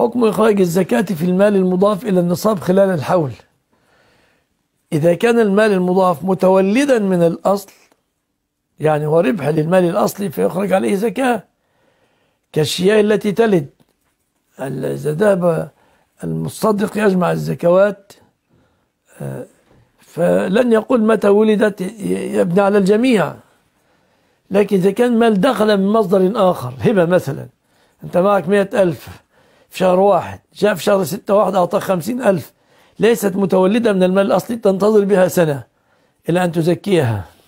حكم إخراج الزكاة في المال المضاف إلى النصاب خلال الحول إذا كان المال المضاف متولدا من الأصل يعني هو ربح للمال الأصلي فيخرج عليه زكاة كالشياء التي تلد إذا ذهب المصدق يجمع الزكوات آه، فلن يقول متى ولدت يبنى على الجميع لكن إذا كان مال دخل من مصدر آخر هبة مثلا أنت معك مئة ألف في شهر واحد جاء في شهر ستة واحد أعطاه خمسين ألف ليست متولدة من المال الأصلي تنتظر بها سنة إلى أن تزكيها